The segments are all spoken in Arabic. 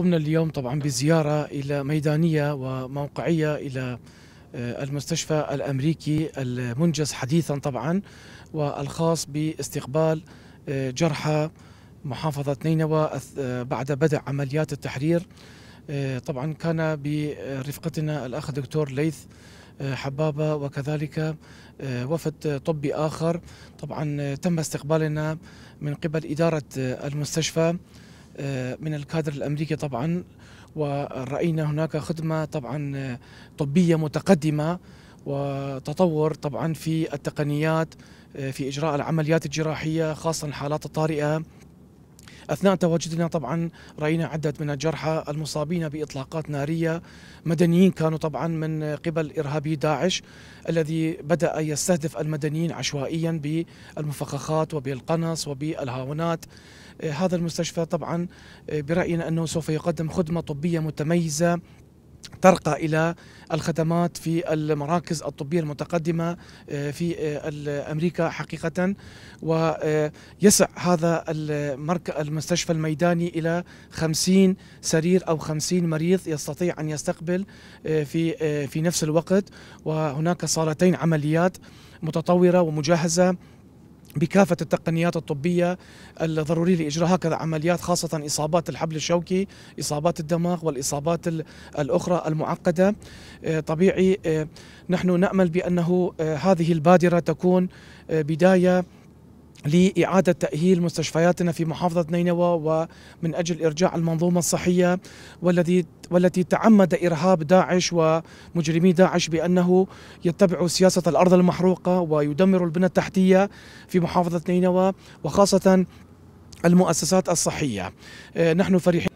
قمنا اليوم طبعا بزيارة إلى ميدانية وموقعية إلى آه، المستشفى الأمريكي المنجز حديثا طبعا والخاص باستقبال آه، جرحى محافظة نينوى آه، بعد بدء عمليات التحرير طبعا كان برفقتنا الأخ دكتور ليث حبابة وكذلك وفد طبي آخر طبعا تم استقبالنا من قبل إدارة المستشفى آه، من الكادر الامريكي طبعا وراينا هناك خدمه طبعا آه، طبيه متقدمه وتطور طبعا في التقنيات آه، في اجراء العمليات الجراحيه خاصه الحالات الطارئه أثناء تواجدنا طبعا رأينا عدد من الجرحى المصابين بإطلاقات نارية مدنيين كانوا طبعا من قبل إرهابي داعش الذي بدأ يستهدف المدنيين عشوائيا بالمفخخات وبالقنص وبالهاونات هذا المستشفى طبعا برأينا أنه سوف يقدم خدمة طبية متميزة ترقى الى الخدمات في المراكز الطبيه المتقدمه آه، في آه، امريكا حقيقه ويسع آه، هذا المستشفى الميداني الى 50 سرير او 50 مريض يستطيع ان يستقبل في في نفس الوقت وهناك صالتين عمليات متطوره ومجهزه بكافة التقنيات الطبية الضرورية لإجراء هكذا عمليات خاصة إصابات الحبل الشوكي إصابات الدماغ والإصابات الأخرى المعقدة آه، طبيعي آه، نحن نأمل بأنه آه، هذه البادرة تكون بداية لإعادة تأهيل مستشفياتنا في محافظة نينوى ومن أجل إرجاع المنظومة الصحية والذي والتي تعمد إرهاب داعش ومجرمي داعش بأنه يتبع سياسة الأرض المحروقة ويدمر البنى التحتية في محافظة نينوى وخاصة المؤسسات الصحية آه، نحن فرحين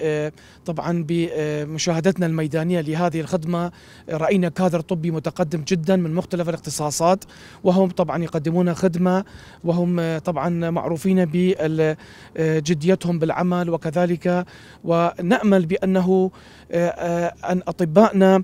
آه، طبعا بمشاهدتنا آه، الميدانيه لهذه الخدمه راينا كادر طبي متقدم جدا من مختلف الاختصاصات وهم طبعا يقدمون خدمه وهم آه، طبعا معروفين بجديتهم بالعمل وكذلك ونامل بانه ان اطبائنا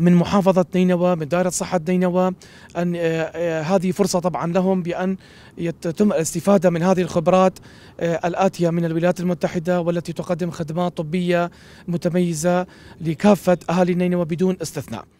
من محافظة نينوى من دائرة صحة نينوى أن آه، آه، هذه فرصة طبعا لهم بأن يتم الاستفادة من هذه الخبرات آه، الآتية من الولايات المتحدة والتي تقدم خدمات طبية متميزة لكافة أهالي نينوى بدون استثناء